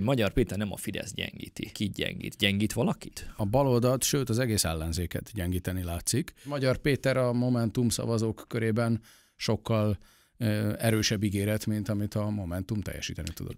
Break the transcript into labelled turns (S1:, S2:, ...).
S1: Magyar Péter nem a Fidesz gyengíti. Ki gyengít? Gyengít valakit?
S2: A baloldalt, sőt az egész ellenzéket gyengíteni látszik. Magyar Péter a Momentum szavazók körében sokkal erősebb ígéret, mint amit a Momentum teljesíteni tudott.